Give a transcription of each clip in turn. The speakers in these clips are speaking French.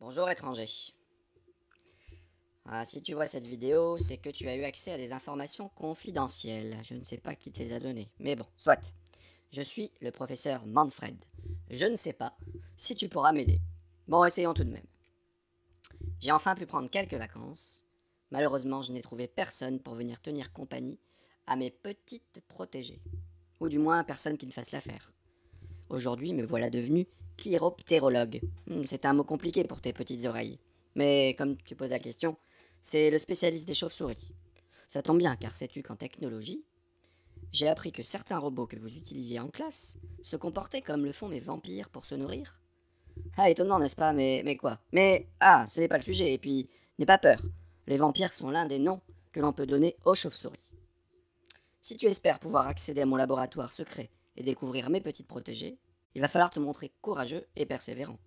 Bonjour étranger. Ah, si tu vois cette vidéo, c'est que tu as eu accès à des informations confidentielles. Je ne sais pas qui te les a données. Mais bon, soit. Je suis le professeur Manfred. Je ne sais pas si tu pourras m'aider. Bon, essayons tout de même. J'ai enfin pu prendre quelques vacances. Malheureusement, je n'ai trouvé personne pour venir tenir compagnie à mes petites protégées. Ou du moins, personne qui ne fasse l'affaire. Aujourd'hui, me voilà devenu chiroptérologue. Hmm, c'est un mot compliqué pour tes petites oreilles. Mais comme tu poses la question, c'est le spécialiste des chauves-souris. Ça tombe bien, car sais-tu qu'en technologie, j'ai appris que certains robots que vous utilisiez en classe se comportaient comme le font mes vampires pour se nourrir. Ah, étonnant, n'est-ce pas mais, mais quoi Mais, ah, ce n'est pas le sujet, et puis, n'aie pas peur. Les vampires sont l'un des noms que l'on peut donner aux chauves-souris. Si tu espères pouvoir accéder à mon laboratoire secret et découvrir mes petites protégées, il va falloir te montrer courageux et persévérant.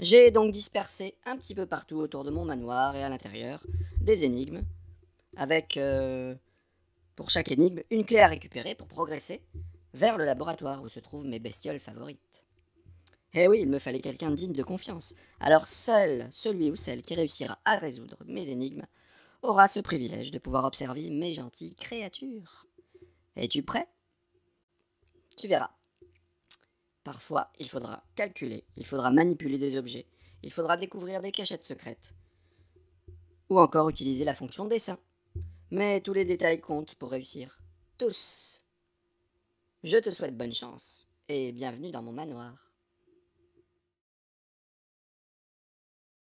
J'ai donc dispersé un petit peu partout autour de mon manoir et à l'intérieur des énigmes, avec euh, pour chaque énigme une clé à récupérer pour progresser vers le laboratoire où se trouvent mes bestioles favorites. Eh oui, il me fallait quelqu'un digne de confiance, alors seul celui ou celle qui réussira à résoudre mes énigmes aura ce privilège de pouvoir observer mes gentilles créatures. Es-tu prêt Tu verras. Parfois, il faudra calculer, il faudra manipuler des objets, il faudra découvrir des cachettes secrètes, ou encore utiliser la fonction dessin. Mais tous les détails comptent pour réussir. Tous. Je te souhaite bonne chance, et bienvenue dans mon manoir.